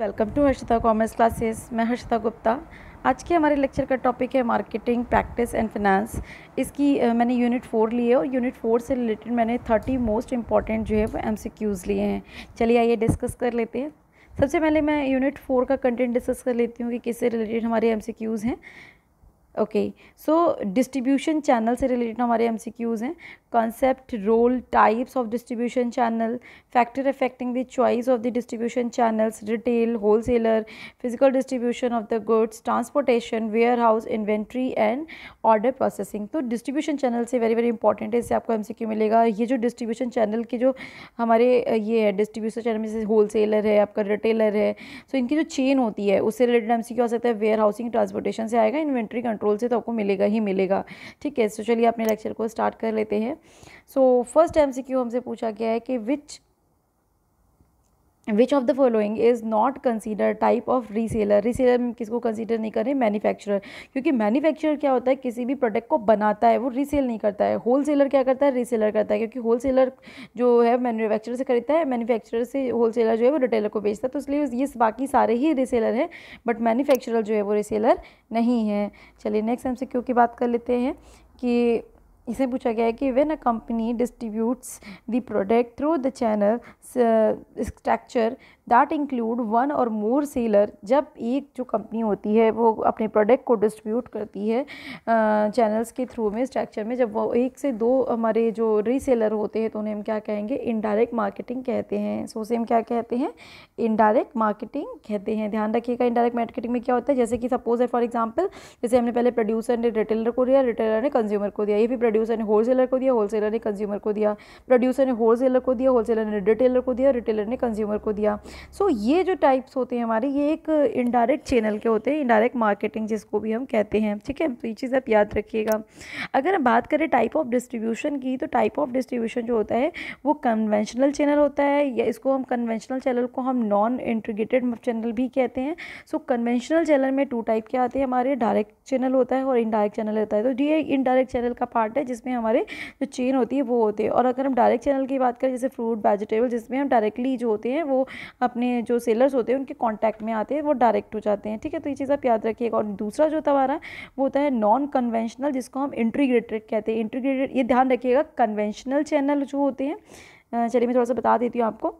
welcome to Harshita commerce classes मैं हर्षिता गुप्ता आज के हमारे लेक्चर का टॉपिक है मार्केटिंग प्रैक्टिस एंड फिनेंस इसकी मैंने यूनिट फोर ली है और यूनिट फोर से रिलेटेड मैंने थर्टी मोस्ट इंपॉर्टेंट जो है वो एम लिए हैं चलिए आइए डिस्कस कर लेते हैं सबसे पहले मैं यूनिट फोर का कंटेंट डिस्कस कर लेती हूँ कि किससे रिलेटेड हमारे एम हैं ओके सो डिस्ट्रीब्यूशन चैनल से रिलेटेड हमारे एम सी क्यूज़ हैं concept role types of distribution channel factor affecting the choice of the distribution channels retail wholesaler physical distribution of the goods transportation warehouse inventory and order processing तो distribution channel से very very important है इससे आपको M C Q मिलेगा ये जो distribution channel के जो हमारे ये है डिस्ट्रीब्यूशन चैनल में जैसे होलसेलर है आपका रिटेलर है सो so इनकी जो चेन होती है उससे रिलेटेड एम सी क्यू आ सकता है वेयर हाउसिंग ट्रांसपोर्टेशन से आएगा इन्वेंट्री कंट्रोल कंट्रोल से तो आपको मिलेगा ही मिलेगा ठीक है सो चलिए अपने लेक्चर को स्टार्ट कर लेते हैं सो फर्स्ट एम हमसे पूछा गया है कि which which of the following is not consider type of reseller reseller किसको कंसीडर नहीं करें मैन्युफैक्चरर क्योंकि मैन्युफैक्चरर क्या होता है किसी भी प्रोडक्ट को बनाता है वो रीसेल नहीं करता है होल सेलर क्या करता है रीसेलर करता है क्योंकि होल सेलर जो है मैन्युफैक्चरर से खरीदता है मैन्युफैक्चरर से होल सेलर जो है वो रिटेलर को बेचता है तो इसलिए ये बाकी सारे ही रीसेलर हैं बट मैन्युफैक्चरर जो है वो रीसेलर नहीं है चलिए नेक्स्ट हमसे से क्यों की बात कर लेते हैं कि इसे पूछा गया है कि when a company distributes the product through the channel structure that include one or more seller जब एक जो कंपनी होती है वो अपने प्रोडक्ट को डिस्ट्रीब्यूट करती है चैनल्स uh, के थ्रू में स्ट्रक्चर में जब वो एक से दो हमारे जो रीसेलर होते हैं तो उन्हें हम क्या कहेंगे इनडायरेक्ट मार्केटिंग कहते हैं सो so, हम क्या कहते हैं इनडायरेक्ट मार्केटिंग कहते हैं ध्यान रखिएगा इनडायरेक्ट मार्केटिंग में क्या होता है जैसे कि सपोज है फॉर एग्जाम्पल जैसे हमने पहले प्रोड्यूसर ने रिटेलर को दिया रिटेलर ने कंज्यूमर को दिया ये भी प्रोड्यूसर ने होलसेलर को दिया होलसेलर ने कंज्यूमर को दिया प्रोड्यूसर ने होलसेलर को दिया होलसेलर ने रिटेलर को दिया रिटेलर ने कंज्यूमर को दिया सो so, ये जो टाइप्स होते हैं हमारे ये एक इनडायरेक्ट चैनल के होते हैं इनडायरेक्ट मार्केटिंग जिसको भी हम कहते हैं ठीक है तो ये चीज़ आप याद रखिएगा अगर हम बात करें टाइप ऑफ डिस्ट्रीब्यूशन की तो टाइप ऑफ डिस्ट्रीब्यूशन जो होता है वो कन्वेंशनल चैनल होता है या इसको हम कन्वेंशनल चैनल को हम नॉन इंटीग्रेटेड चैनल भी कहते हैं सो कन्वेंशनल चैनल में टू टाइप के आते हैं हमारे डायरेक्ट चैनल होता है और इनडायरेक्ट चैनल होता है तो ये इनडायरेक्ट चैनल का पार्ट है जिसमें हमारे जो चेन होती है वो होते हैं और अगर हम डायरेक्ट चैनल की बात करें जैसे फ्रूट वेजिटेबल जिसमें हम डायरेक्टली जो होते हैं वो अपने जो सेलर्स होते हैं उनके कॉन्टैक्ट में आते हैं वो डायरेक्ट हो जाते हैं ठीक है तो ये चीज़ आप याद रखिएगा और दूसरा जो होता हमारा वो होता है नॉन कन्वेंशनल जिसको हम इंट्रीग्रेटेड कहते हैं इंटीग्रेटेड ये ध्यान रखिएगा कन्वेंशनल चैनल जो होते हैं चलिए मैं थोड़ा सा बता देती हूँ आपको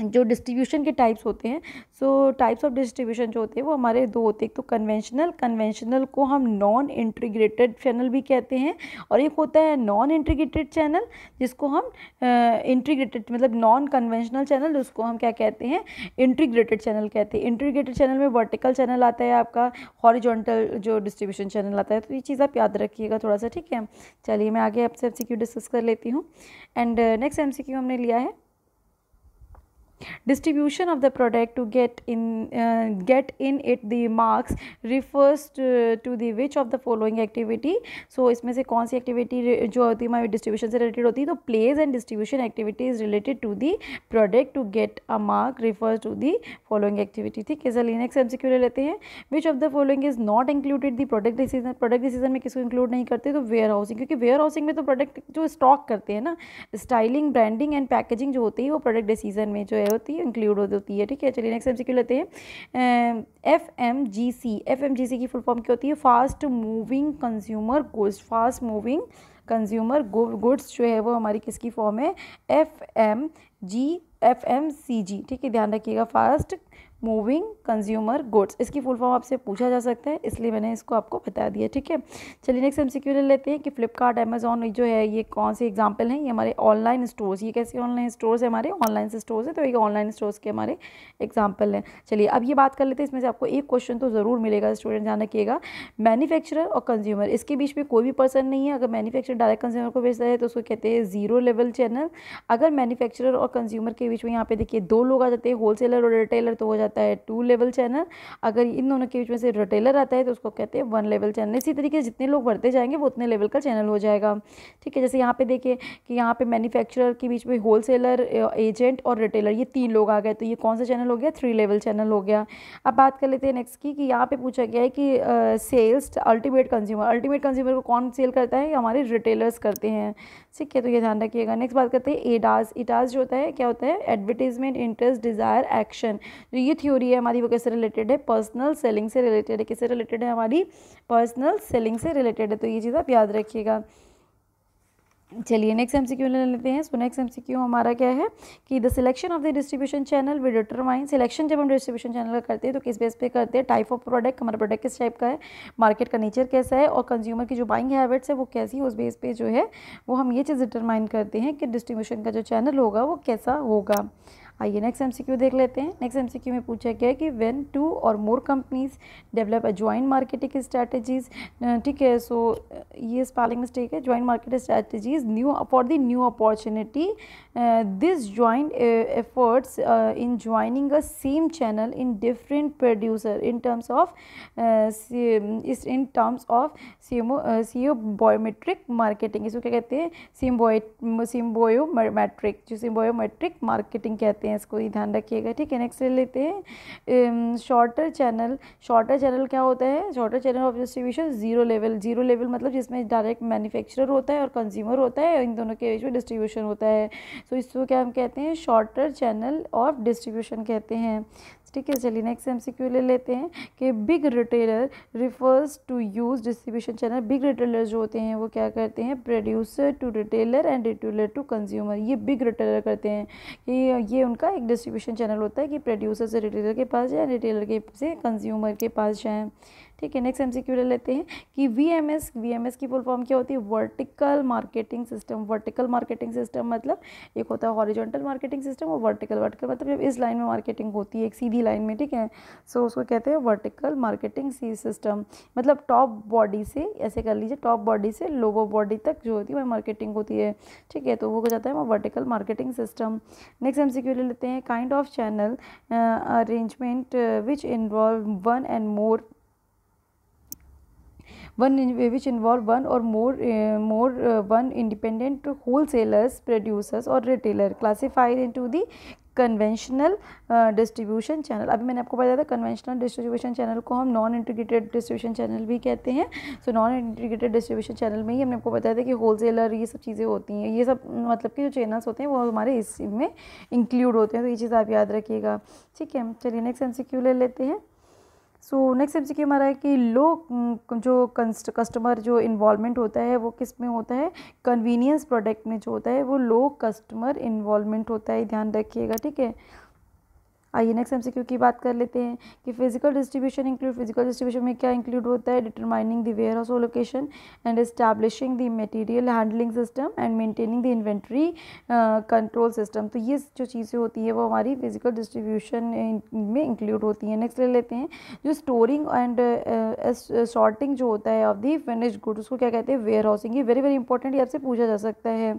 जो डिस्ट्रीब्यूशन के टाइप्स होते हैं सो टाइप्स ऑफ डिस्ट्रीब्यूशन जो होते हैं वो हमारे दो होते हैं एक तो कन्वेंशनल कन्वेंशनल को हम नॉन इंटीग्रेटेड चैनल भी कहते हैं और एक होता है नॉन इंटीग्रेटेड चैनल जिसको हम इंटीग्रेटेड uh, मतलब नॉन कन्वेंशनल चैनल उसको हम क्या कहते हैं इंटीग्रेटेड चैनल कहते हैं इंटीग्रेटेड चैनल में वर्टिकल चैनल आता है आपका हॉरिजॉन्टल जो डिस्ट्रीब्यूशन चैनल आता है तो ये चीज़ आप याद रखिएगा थोड़ा सा ठीक है चलिए मैं आगे आपसे एम डिस्कस कर लेती हूँ एंड नेक्स्ट एम हमने लिया है distribution of the product to get in uh, get in it the marks refers to, to the which of the following activity so इसमें से कौन सी एक्टिविटी जो होती है हमारी डिस्ट्रीब्यूशन से रिलेटेड होती है तो place and distribution activity is related to the product to get a mark refers to the following activity ठीक है चलिए नेक्स्ट एमसीक्यू ले लेते हैं which of the following is not included the product decision product decision में किसको include नहीं करते तो वेयर हाउसिंग क्योंकि वेयर हाउसिंग में तो प्रोडक्ट जो स्टॉक करते हैं ना स्टाइलिंग ब्रांडिंग एंड पैकेजिंग जो होती है वो प्रोडक्ट डिसीजन में जो है होती है इंक्लूड होती है ठीक है चलिए नेक्स्ट एमसीक्यू लेते हैं F M G C F M G C की फुल फॉर्म क्या होती है fast moving consumer goods fast moving consumer goods जो है वो हमारी किसकी फॉर्म है F M G F M C G ठीक है ध्यान रखिएगा फास्ट मूविंग कंज्यूमर गुड्स इसकी फुल फॉर्म आपसे पूछा जा सकता है इसलिए मैंने इसको आपको बता दिया ठीक है चलिए नेक्स्ट हम सिक्यू ले लेते हैं कि फ्लिपकार्ट अमेजोन जो है ये कौन से एग्जाम्पल हैं ये हमारे ऑनलाइन स्टोर्स ये कैसे ऑनलाइन स्टोर्स है हमारे ऑनलाइन से स्टोर्स हैं तो ये ऑनलाइन स्टोर्स के हमारे एग्जाम्पल हैं चलिए अब ये बात कर लेते हैं इसमें से आपको एक क्वेश्चन तो ज़रूर मिलेगा स्टूडेंट जाना किएगा मैन्युफैक्चरर और कंज्यूमर इसके बीच में कोई भी पर्सन नहीं है अगर मैनुफेक्चर डायरेक्ट कंज्यूमर को बेचता है तो उसको कहते हैं जीरो लेवल चैनल अगर मैनुफैक्चर और कंज्यूमर के बीच में यहाँ पे देखिए दो लोग आ जाते हैं होलसेलर और रिटेलर तो हो जाते आता है टू लेवल चैनल अगर इन दोनों के बीच में से रिटेलर आता है तो उसको कहते हैं वन लेवल चैनल इसी तरीके से जितने लोग बढ़ते जाएंगे वो उतने लेवल का चैनल हो जाएगा ठीक है जैसे यहाँ पे देखिए कि यहाँ पे मैन्युफैक्चरर के बीच में होलसेलर एजेंट और रिटेलर ये तीन लोग आ गए तो ये कौन सा चैनल हो गया थ्री लेवल चैनल हो गया अब बात कर लेते हैं नेक्स्ट की कि यहाँ पे पूछा गया है कि sales ultimate consumer ultimate consumer को कौन सेल करता है हमारे रिटेलर्स करते हैं ठीक है तो ये ध्यान रखिएगा नेक्स्ट बात करते हैं एडास इटाज जो होता है क्या होता है एडवर्टीजमेंट इंटरेस्ट डिज़ायर एक्शन ये थ्योरी है हमारी वो कैसे रिलेटेड है पर्सनल सेलिंग से रिलेटेड है किससे रिलेटेड है हमारी पर्सनल सेलिंग से रिलेटेड है तो ये चीज़ आप याद रखिएगा चलिए नेक्स्ट एम सी क्यू ले लेते हैं so next M C Q हमारा क्या है कि the selection of the distribution channel with determine selection जब हम डिस्ट्रीब्यूशन चैनल का करते हैं तो किस बेस पे करते हैं टाइप ऑफ प्रोडक्ट हमारा प्रोडक्ट किस टाइप का है मार्केट का नेचर कैसा है और कंज्यूमर की जो बाइंग हैबिट्स है वो कैसी है उस बेस पे जो है वो हम ये चीज़ डिटरमाइन करते हैं कि डिस्ट्रीब्यूशन का जो चैनल होगा वो कैसा होगा आइए नेक्स्ट एमसीक्यू देख लेते हैं नेक्स्ट एमसीक्यू में पूछा गया है कि when two or more companies develop a joint marketing strategies ठीक है सो ये स्पेलिंग मिस्टेक है joint market strategies new for the new opportunity this joint efforts in joining a same channel in different producer in terms of in terms of सीमो सीओ biometric marketing इसको क्या कहते हैं सिम्बोयो सिम्बोयोमेट्रिक जो सिम्बोयोमेट्रिक मार्केटिंग कहते हैं हैं इसको ही ध्यान रखिएगा ठीक है नेक्स्ट ले लेते हैं शॉर्टर चैनल शॉर्टर चैनल क्या होता है shorter channel of distribution zero level zero level मतलब जिसमें डायरेक्ट मैन्युफैक्चरर होता है और कंज्यूमर होता है इन दोनों के बीच में डिस्ट्रीब्यूशन होता है सो so, इसको क्या हम कहते हैं शॉर्टर चैनल ऑफ डिस्ट्रीब्यूशन कहते हैं ठीक है चलिए नेक्स्ट एम सी क्यू ले लेते हैं कि big retailer refers to use distribution channel big retailer जो होते हैं वो क्या करते हैं producer to retailer and retailer to consumer ये बिग रिटेलर करते हैं कि ये उनका एक डिस्ट्रीब्यूशन चैनल होता है कि प्रोड्यूसर से रिटेलर के पास जाए रिटेलर के से कंज्यूमर के पास जाएँ ठीक है नेक्स्ट एमसीक्यू ले लेते हैं कि वीएमएस वीएमएस की फुल फॉर्म क्या होती है vertical marketing system vertical marketing system मतलब एक होता है हॉरिजॉन्टल मार्केटिंग सिस्टम और वर्टिकल वर्टिकल मतलब जब इस लाइन में मार्केटिंग होती है एक सीधी लाइन में ठीक है सो उसको कहते हैं वर्टिकल मार्केटिंग सिस्टम मतलब टॉप बॉडी से ऐसे कर लीजिए टॉप बॉडी से लोअर बॉडी तक जो होती है वह मार्केटिंग होती है ठीक है तो वो हो जाता है वो वर्टिकल मार्केटिंग सिस्टम नेक्स्ट हम ले लेते हैं kind of channel arrangement which involve one and more one which involve one or more more one independent wholesalers producers और retailer classified into the conventional distribution channel अभी मैंने आपको बताया था कन्वेंशनल डिस्ट्रीब्यूशन चैनल को हम non integrated distribution channel भी कहते हैं so non integrated distribution channel में ही हमने आपको बताया था कि होल सेलर ये सब चीज़ें होती हैं ये सब मतलब कि जो चैनल्स होते हैं वो हमारे इसमें में इंक्लूड होते हैं तो ये चीज़ आप याद रखिएगा ठीक है चलिए नेक्स्ट एम ले लेते हैं सो नेक्स्ट एमसीक्यू हमारा है कि लो जो कस्टमर जो इन्वॉलमेंट होता है वो किस में होता है कन्वीनियंस प्रोडक्ट में जो होता है वो लो कस्टमर इन्वॉलमेंट होता है ध्यान रखिएगा ठीक है आइए नेक्स्ट एमसीक्यू की बात कर लेते हैं कि physical distribution include physical distribution में क्या इंक्लूड होता है determining the warehouse location and establishing the material handling system and maintaining the inventory control system तो ये जो चीज़ें होती है वो हमारी फिजिकल डिस्ट्रीब्यूशन में इंक्लूड होती हैं नेक्स्ट ले लेते हैं जो स्टोरिंग एंड शॉर्टिंग जो होता है ऑफ दी फिनिश गुड उसको क्या कहते हैं वेयर हाउसिंग ये वेरी वेरी इंपॉर्टेंट ये आपसे पूछा जा सकता है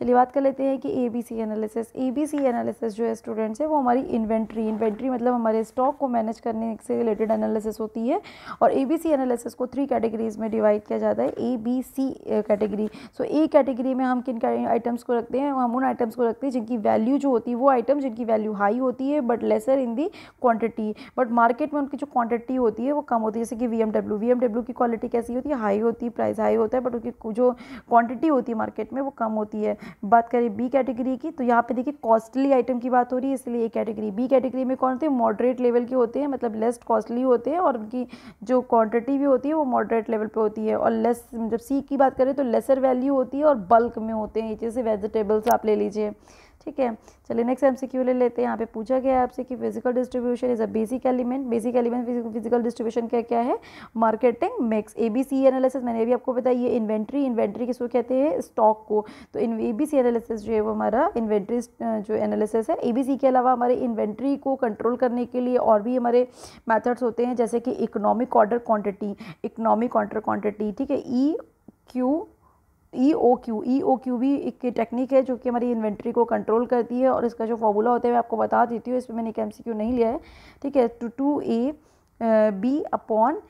चलिए बात कर लेते हैं कि A B C analysis A B C analysis जो है स्टूडेंट्स है वो हमारी इन्वेंट्री इन्वेंट्री मतलब हमारे स्टॉक को मैनेज करने से रिलेटेड एनालिसिस होती है और ए बी सी एनालिसिस को थ्री कैटेगरीज में डिवाइड किया जाता है A B C category so A category में हम किन आइटम्स को रखते हैं हम उन आइटम्स को रखते हैं जिनकी वैल्यू जो होती है वो आइटम जिनकी वैल्यू हाई होती है but lesser in the quantity but market में उनकी जो क्वान्टिटी होती है वो कम होती है जैसे कि B M W B M W की क्वालिटी कैसी होती है हाई होती है प्राइस हाई होता है बट उनकी जो क्वान्टिटी होती है मार्केट में वो कम होती है बात करें बी कैटेगरी की तो यहाँ पे देखिए कॉस्टली आइटम की बात हो रही है इसलिए ए कैटेगरी बी कैटेगरी में कौन होते हैं मॉडरेट लेवल के होते हैं मतलब लेस कॉस्टली होते हैं और उनकी जो क्वान्टिटी भी होती है वो मॉडरेट लेवल पर होती है और लेस जब सी की बात करें तो लेसर वैल्यू होती है और बल्क में होते हैं जैसे वेजिटेबल्स आप ले लीजिए ठीक है चलिए नेक्स्ट एमसीक्यू ले लेते हैं यहाँ पे पूछा गया है आपसे कि physical distribution is a basic element basic element physical distribution क्या क्या है मार्केटिंग मिक्स सी एनालिसिस मैंने अभी आपको बताया ये इन्वेंट्री इन्वेंट्री किसको कहते हैं स्टॉक को तो इन ए बी सी एनालिसिस जो है वो हमारा इन्वेंट्री जो एनालिसिस है ए बी सी के अलावा हमारे इन्वेंट्री को कंट्रोल करने के लिए और भी हमारे मैथड्स होते हैं जैसे कि economic order quantity economic order quantity ठीक है E e, Q E O Q E O Q भी एक टेक्निक है जो कि हमारी इन्वेंट्री को कंट्रोल करती है और इसका जो फॉर्मूला होता है मैं आपको बता देती हूँ इसमें मैंने एक एम सी क्यू नहीं लिया है ठीक है two two A B upon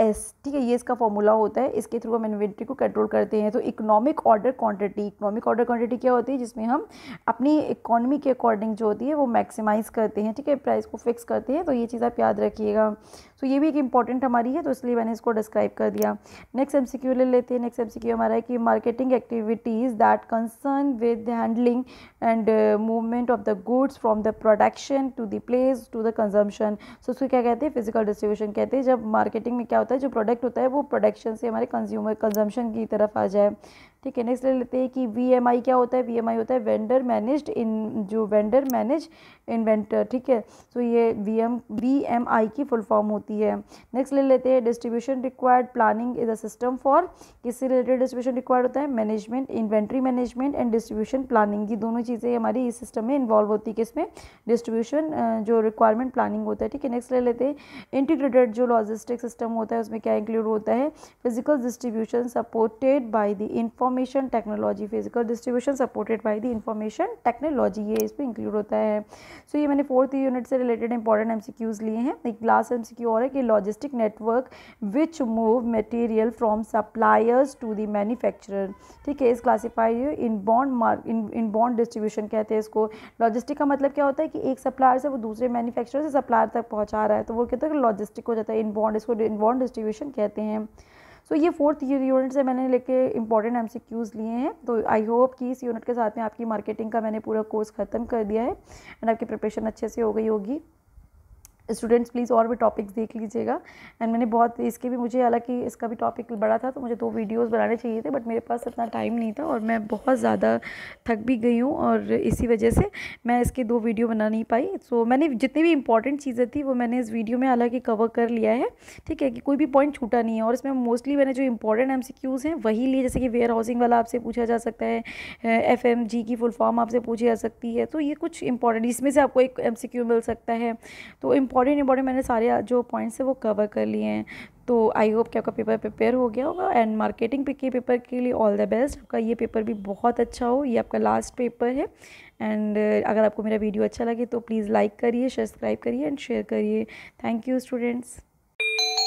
S ठीक है ये इसका फॉर्मूला होता है इसके थ्रू हम इन्वेंट्री को कंट्रोल करते हैं तो economic order quantity economic order quantity क्या होती है जिसमें हम अपनी इकोनॉमी के अकॉर्डिंग जो होती है वो मैक्सिमाइज़ करते हैं ठीक है प्राइस को फिक्स करते हैं तो ये चीज़ आप याद रखिएगा सो तो ये भी एक इंपॉर्टेंट हमारी है तो इसलिए मैंने इसको डिस्क्राइब कर दिया नेक्स्ट एम ले लेते हैं नेक्स्ट एम हमारा है कि marketing activities that concern with handling and movement of the goods from the production to the place to the consumption सो उसको क्या कहते हैं फिजिकल डिस्ट्रीब्यूशन कहते हैं जब मार्केटिंग में क्या होता है जो प्रोडक्ट होता है वो प्रोडक्शन से हमारे कंज्यूमर कंजम्पन की तरफ आ जाए ठीक है नेक्स्ट ले लेते हैं कि वी क्या होता है वी होता है वेंडर मैनेज्ड इन जो वेंडर मैनेज इन्वेंटर ठीक है सो ये V M V M I की फुल फॉर्म होती है नेक्स्ट ले लेते हैं distribution required planning is a system for किससे रिलेटेड डिस्ट्रीब्यूशन रिक्वायर्ड होता है management inventory management and distribution planning ये दोनों चीज़ें हमारी इस सिस्टम में इन्वॉल्व होती है किसमें डिस्ट्रीब्यूशन जो रिक्वायरमेंट प्लानिंग होता है ठीक है नेक्स्ट ले लेते हैं इंटीग्रेटेड जो लॉजिस्टिक सिस्टम होता है उसमें क्या इंक्लूड होता है physical distribution supported by the inform information technology physical distribution supported by the information technology ये इस पर इंक्लूड होता है सो so, ये मैंने फोर्थ यूनिट से रिलेटेड इंपॉर्टेंट एम लिए हैं एक लास्ट एम और है कि logistic network which move material from suppliers to the manufacturer ठीक है इस classified inbound mark inbound distribution कहते हैं इसको लॉजिस्टिक का मतलब क्या होता है कि एक सप्लायर से वो दूसरे मैन्युफैक्चरर से सप्लायर तक पहुंचा रहा है तो वो कहते हैं लॉजिस्टिक हो जाता है इन बॉन्ड इसको इन बॉन्ड डिस्ट्रीब्यूशन कहते हैं सो so, ये फोर्थ यूनिट से मैंने लेके इंपॉर्टेंट एम लिए हैं तो आई होप कि इस यूनिट के साथ में आपकी मार्केटिंग का मैंने पूरा कोर्स ख़त्म कर दिया है एंड आपकी प्रिपरेशन अच्छे से हो गई होगी स्टूडेंट्स प्लीज़ और भी टॉपिक्स देख लीजिएगा एंड मैंने बहुत इसके भी मुझे हालांकि इसका भी टॉपिक बड़ा था तो मुझे दो वीडियोस बनाने चाहिए थे बट मेरे पास इतना टाइम नहीं था और मैं बहुत ज़्यादा थक भी गई हूँ और इसी वजह से मैं इसके दो वीडियो बना नहीं पाई सो so, मैंने जितनी भी इंपॉर्टेंट चीज़ें थी वो मैंने इस वीडियो में हालाँकि कवर कर लिया है ठीक है कि कोई भी पॉइंट छूटा नहीं है और इसमें मोस्टली मैंने जो इंपॉर्टेंट एम हैं वही लिए जैसे कि वेयर हाउसिंग वाला आपसे पूछा जा सकता है एफ की फुल फॉर्म आपसे पूछी जा सकती है तो ये कुछ इंपॉर्टेंट इसमें से आपको एक एम मिल सकता है तो इम्पॉर्टेंट इम्पॉर्टेंट मैंने सारे जो पॉइंट्स है वो कवर कर लिए हैं तो आई होप कि आपका पेपर प्रिपेयर हो गया होगा एंड मार्केटिंग पे के पेपर के लिए ऑल द बेस्ट आपका ये पेपर भी बहुत अच्छा हो ये आपका लास्ट पेपर है एंड uh, अगर आपको मेरा वीडियो अच्छा लगे तो प्लीज़ लाइक करिए सब्सक्राइब करिए एंड शेयर करिए थैंक यू स्टूडेंट्स